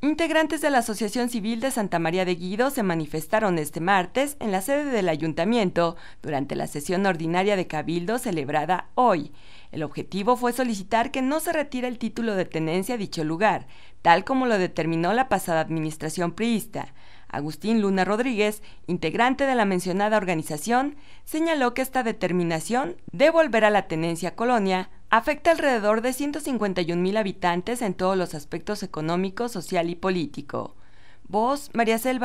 Integrantes de la Asociación Civil de Santa María de Guido se manifestaron este martes en la sede del ayuntamiento durante la sesión ordinaria de Cabildo celebrada hoy. El objetivo fue solicitar que no se retire el título de tenencia a dicho lugar, tal como lo determinó la pasada administración priista. Agustín Luna Rodríguez, integrante de la mencionada organización, señaló que esta determinación a la tenencia Colonia Afecta alrededor de mil habitantes en todos los aspectos económico, social y político. Voz María Cel